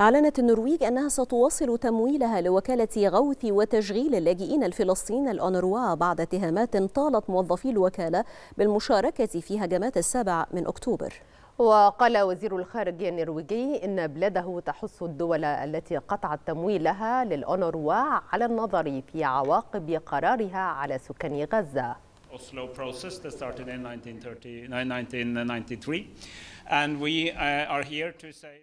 أعلنت النرويج أنها ستواصل تمويلها لوكالة غوث وتشغيل اللاجئين الفلسطينيين الأونروا بعد اتهامات طالت موظفي الوكالة بالمشاركة في هجمات السابع من أكتوبر وقال وزير الخارجية النرويجي إن بلاده تحث الدول التي قطعت تمويلها للأونروا على النظر في عواقب قرارها على سكان غزة. Oslo process that started in 1993 and we uh, are here to say